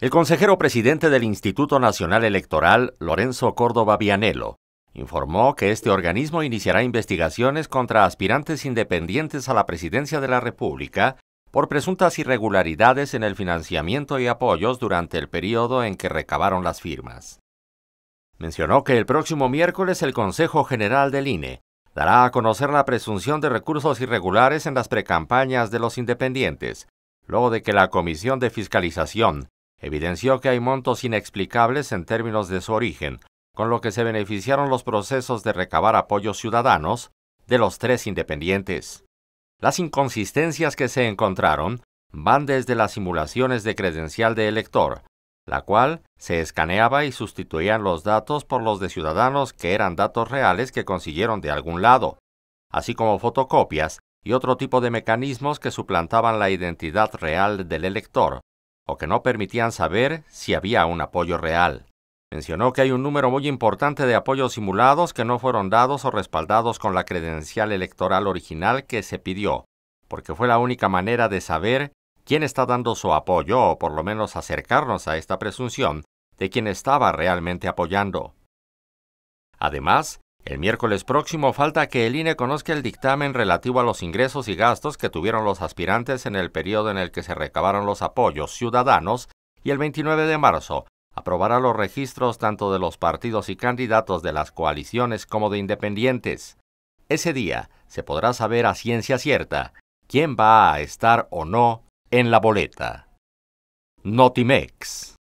El consejero presidente del Instituto Nacional Electoral, Lorenzo Córdoba Vianello, informó que este organismo iniciará investigaciones contra aspirantes independientes a la presidencia de la República por presuntas irregularidades en el financiamiento y apoyos durante el periodo en que recabaron las firmas. Mencionó que el próximo miércoles el Consejo General del INE dará a conocer la presunción de recursos irregulares en las precampañas de los independientes, luego de que la Comisión de Fiscalización evidenció que hay montos inexplicables en términos de su origen, con lo que se beneficiaron los procesos de recabar apoyos ciudadanos de los tres independientes. Las inconsistencias que se encontraron van desde las simulaciones de credencial de elector, la cual se escaneaba y sustituían los datos por los de ciudadanos que eran datos reales que consiguieron de algún lado, así como fotocopias y otro tipo de mecanismos que suplantaban la identidad real del elector, o que no permitían saber si había un apoyo real. Mencionó que hay un número muy importante de apoyos simulados que no fueron dados o respaldados con la credencial electoral original que se pidió, porque fue la única manera de saber quién está dando su apoyo o por lo menos acercarnos a esta presunción de quién estaba realmente apoyando. Además, el miércoles próximo falta que el INE conozca el dictamen relativo a los ingresos y gastos que tuvieron los aspirantes en el periodo en el que se recabaron los apoyos ciudadanos y el 29 de marzo aprobará los registros tanto de los partidos y candidatos de las coaliciones como de independientes. Ese día se podrá saber a ciencia cierta quién va a estar o no en la boleta. Notimex.